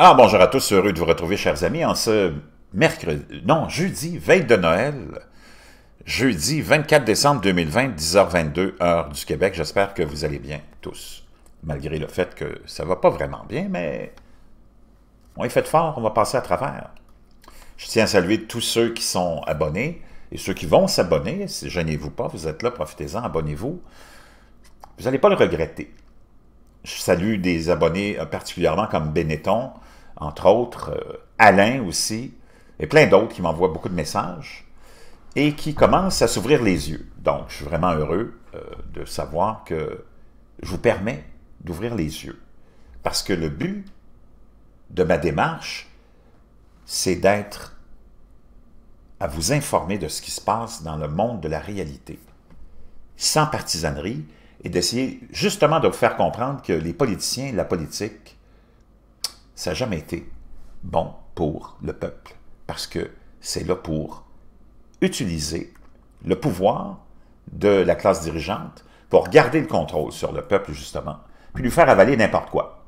Ah, bonjour à tous, heureux de vous retrouver, chers amis, en ce mercredi, non, jeudi, veille de Noël, jeudi 24 décembre 2020, 10h22, heure du Québec. J'espère que vous allez bien tous, malgré le fait que ça va pas vraiment bien, mais on est fait fort, on va passer à travers. Je tiens à saluer tous ceux qui sont abonnés et ceux qui vont s'abonner. Gênez-vous pas, vous êtes là, profitez-en, abonnez-vous. Vous n'allez pas le regretter. Je salue des abonnés euh, particulièrement comme Benetton, entre autres euh, Alain aussi, et plein d'autres qui m'envoient beaucoup de messages, et qui commencent à s'ouvrir les yeux. Donc, je suis vraiment heureux euh, de savoir que je vous permets d'ouvrir les yeux. Parce que le but de ma démarche, c'est d'être à vous informer de ce qui se passe dans le monde de la réalité, sans partisanerie, et d'essayer justement de vous faire comprendre que les politiciens, la politique, ça n'a jamais été bon pour le peuple, parce que c'est là pour utiliser le pouvoir de la classe dirigeante pour garder le contrôle sur le peuple, justement, puis lui faire avaler n'importe quoi,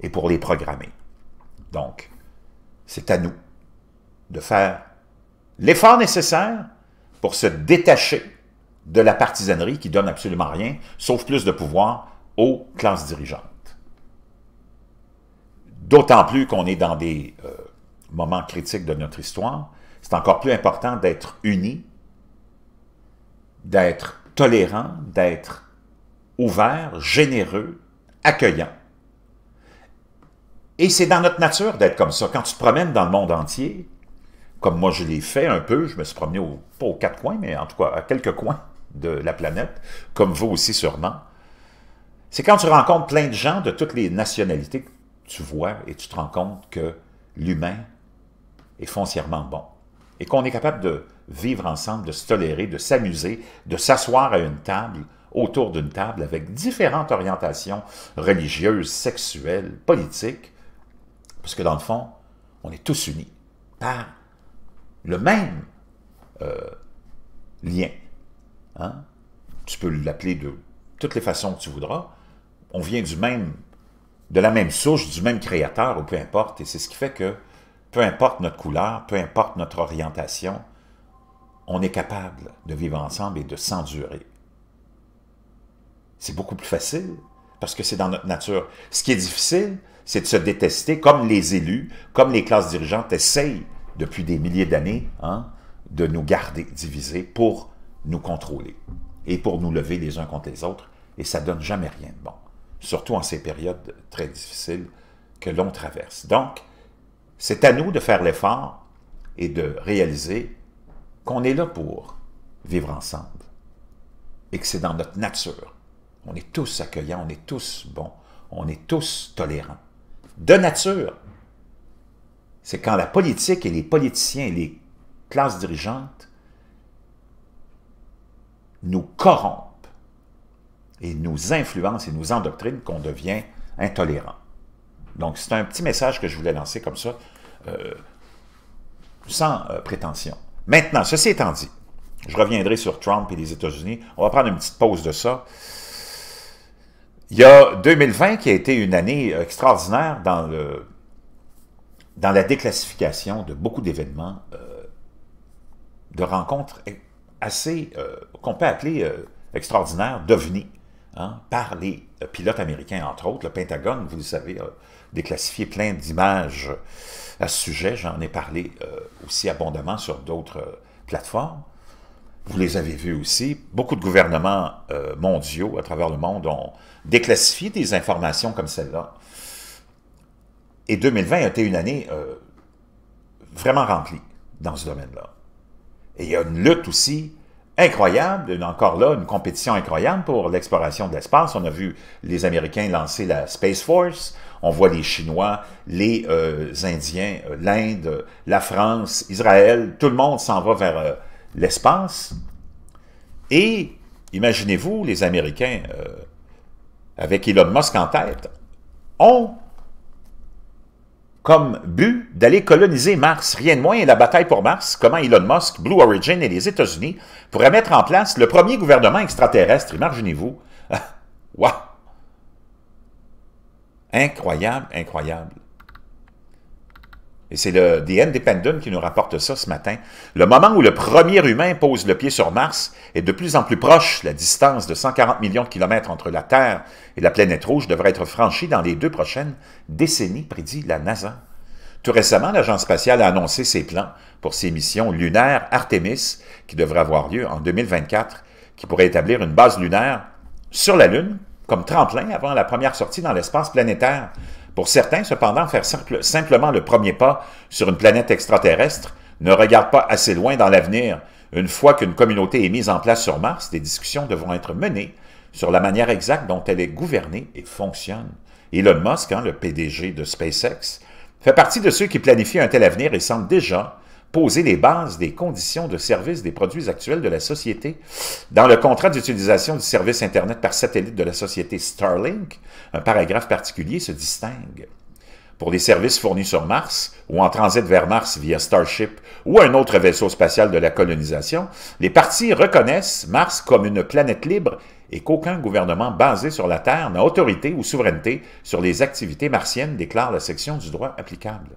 et pour les programmer. Donc, c'est à nous de faire l'effort nécessaire pour se détacher de la partisanerie qui donne absolument rien, sauf plus de pouvoir aux classes dirigeantes. D'autant plus qu'on est dans des euh, moments critiques de notre histoire, c'est encore plus important d'être unis, d'être tolérants, d'être ouverts, généreux, accueillants. Et c'est dans notre nature d'être comme ça. Quand tu te promènes dans le monde entier, comme moi je l'ai fait un peu, je me suis promené pas aux quatre coins, mais en tout cas à quelques coins de la planète, comme vous aussi sûrement, c'est quand tu rencontres plein de gens de toutes les nationalités tu vois et tu te rends compte que l'humain est foncièrement bon et qu'on est capable de vivre ensemble, de se tolérer, de s'amuser, de s'asseoir à une table, autour d'une table, avec différentes orientations religieuses, sexuelles, politiques, parce que dans le fond, on est tous unis par le même euh, lien. Hein? Tu peux l'appeler de toutes les façons que tu voudras. On vient du même de la même souche, du même créateur, ou peu importe. Et c'est ce qui fait que, peu importe notre couleur, peu importe notre orientation, on est capable de vivre ensemble et de s'endurer. C'est beaucoup plus facile, parce que c'est dans notre nature. Ce qui est difficile, c'est de se détester, comme les élus, comme les classes dirigeantes essayent depuis des milliers d'années, hein, de nous garder divisés pour nous contrôler et pour nous lever les uns contre les autres, et ça donne jamais rien de bon surtout en ces périodes très difficiles que l'on traverse. Donc, c'est à nous de faire l'effort et de réaliser qu'on est là pour vivre ensemble et que c'est dans notre nature. On est tous accueillants, on est tous bons, on est tous tolérants. De nature, c'est quand la politique et les politiciens et les classes dirigeantes nous corrompent et nous influence et nous endoctrine qu'on devient intolérant. Donc, c'est un petit message que je voulais lancer comme ça, euh, sans euh, prétention. Maintenant, ceci étant dit, je reviendrai sur Trump et les États-Unis. On va prendre une petite pause de ça. Il y a 2020 qui a été une année euh, extraordinaire dans, le, dans la déclassification de beaucoup d'événements, de rencontres assez, qu'on peut appeler extraordinaires, devenues. Hein, par les euh, pilotes américains, entre autres. Le Pentagone, vous le savez, a déclassifié plein d'images à ce sujet. J'en ai parlé euh, aussi abondamment sur d'autres euh, plateformes. Vous les avez vues aussi. Beaucoup de gouvernements mondiaux à travers le monde ont déclassifié des informations comme celles là Et 2020 a été une année vraiment remplie dans ce domaine-là. Et il y a une lutte aussi incroyable, encore là, une compétition incroyable pour l'exploration de l'espace. On a vu les Américains lancer la Space Force, on voit les Chinois, les euh, Indiens, euh, l'Inde, la France, Israël, tout le monde s'en va vers euh, l'espace. Et imaginez-vous, les Américains, avec Elon Musk en tête, ont comme but d'aller coloniser Mars. Rien de moins, la bataille pour Mars, comment Elon Musk, Blue Origin et les États-Unis pourraient mettre en place le premier gouvernement extraterrestre. Imaginez-vous. Wow! Incroyable, incroyable. Et c'est le The Independent qui nous rapporte ça ce matin. Le moment où le premier humain pose le pied sur Mars est de plus en plus proche. La distance de 140 millions de kilomètres entre la Terre et la planète rouge devrait être franchie dans les deux prochaines décennies, prédit la NASA. Tout récemment, l'agence spatiale a annoncé ses plans pour ses missions lunaires Artemis, qui devraient avoir lieu en 2024, qui pourrait établir une base lunaire sur la Lune comme tremplin avant la première sortie dans l'espace planétaire pour certains, cependant, faire simplement le premier pas sur une planète extraterrestre ne regarde pas assez loin dans l'avenir. Une fois qu'une communauté est mise en place sur Mars, des discussions devront être menées sur la manière exacte dont elle est gouvernée et fonctionne. Elon Musk, hein, le PDG de SpaceX, fait partie de ceux qui planifient un tel avenir et semble déjà poser les bases des conditions de service des produits actuels de la société. Dans le contrat d'utilisation du service Internet par satellite de la société Starlink, un paragraphe particulier se distingue. Pour les services fournis sur Mars ou en transit vers Mars via Starship ou un autre vaisseau spatial de la colonisation, les parties reconnaissent Mars comme une planète libre et qu'aucun gouvernement basé sur la Terre n'a autorité ou souveraineté sur les activités martiennes, déclare la section du droit applicable.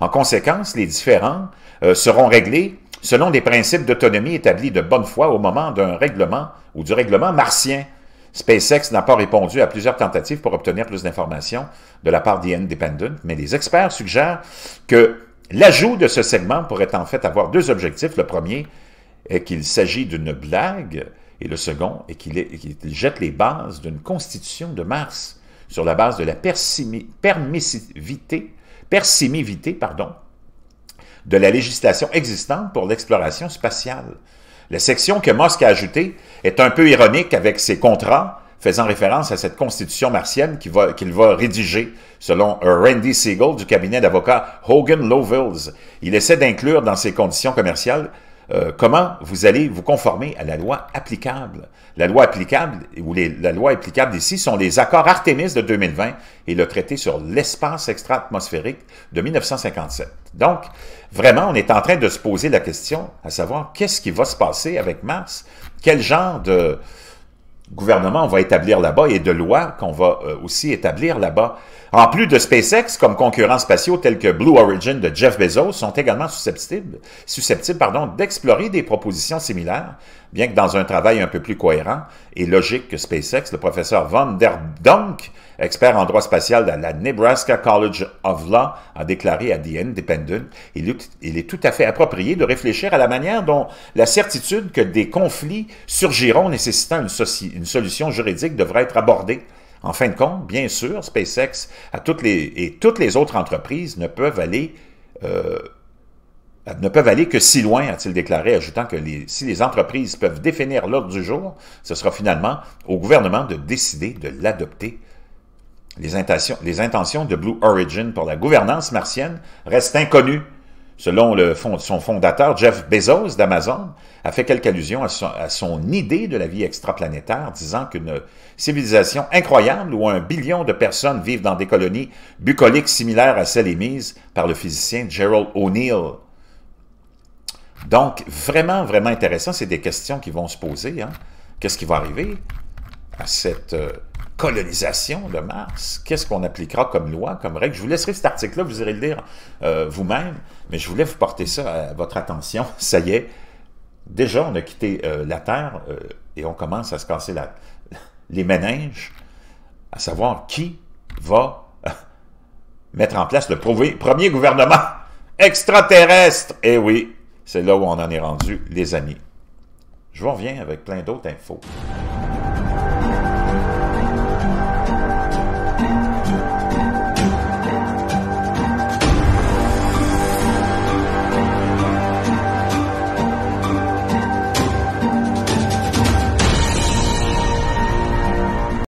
En conséquence, les différends euh, seront réglés selon des principes d'autonomie établis de bonne foi au moment d'un règlement ou du règlement martien. SpaceX n'a pas répondu à plusieurs tentatives pour obtenir plus d'informations de la part d'InDependent, mais les experts suggèrent que l'ajout de ce segment pourrait en fait avoir deux objectifs. Le premier est qu'il s'agit d'une blague et le second est qu'il jette les bases d'une constitution de Mars sur la base de la permissivité, persimivité pardon, de la législation existante pour l'exploration spatiale. La section que Musk a ajoutée est un peu ironique avec ses contrats faisant référence à cette constitution martienne qu'il va, va, rédiger, selon Randy Siegel du cabinet d'avocats Hogan Lovells. Il essaie d'inclure dans ses conditions commerciales euh, comment vous allez vous conformer à la loi applicable. La loi applicable, ou la loi applicable ici, sont les accords Artemis de 2020 et le traité sur l'espace extra-atmosphérique de 1957. Donc, vraiment, on est en train de se poser la question, à savoir, qu'est-ce qui va se passer avec Mars? Quel genre de gouvernement on va établir là-bas et de loi qu'on va euh, aussi établir là-bas? En plus de SpaceX, comme concurrents spatiaux tels que Blue Origin de Jeff Bezos sont également susceptibles, susceptibles pardon, d'explorer des propositions similaires, bien que dans un travail un peu plus cohérent et logique que SpaceX, le professeur Van der Donk, expert en droit spatial de la Nebraska College of Law, a déclaré à The Independent, il est tout à fait approprié de réfléchir à la manière dont la certitude que des conflits surgiront nécessitant une, une solution juridique devrait être abordée en fin de compte, bien sûr, SpaceX toutes les, et toutes les autres entreprises ne peuvent aller... Euh, ne peuvent aller que si loin, a-t-il déclaré, ajoutant que si les entreprises peuvent définir l'ordre du jour, ce sera finalement au gouvernement de décider de l'adopter. les intentions de Blue Origin pour la gouvernance martienne restent inconnues, selon son fondateur Jeff Bezos d'Amazon, a fait quelques allusions à son, idée de la vie extraplanétaire, disant qu'une civilisation incroyable où un billion de personnes vivent dans des colonies bucoliques similaires à celles émises par le physicien Gerald O'Neill. Donc, vraiment, vraiment intéressant, c'est des questions qui vont se poser. Hein. Qu'est-ce qui va arriver à cette... Euh, colonisation de Mars, qu'est-ce qu'on appliquera comme loi, comme règle? Je vous laisserai cet article-là, vous irez le lire euh, vous-même, mais je voulais vous porter ça à votre attention. Ça y est, déjà, on a quitté euh, la Terre euh, et on commence à se casser les méninges, à savoir qui va mettre en place le premier gouvernement extraterrestre. Eh oui, c'est là où on en est rendu, les amis. Je vous reviens avec plein d'autres infos.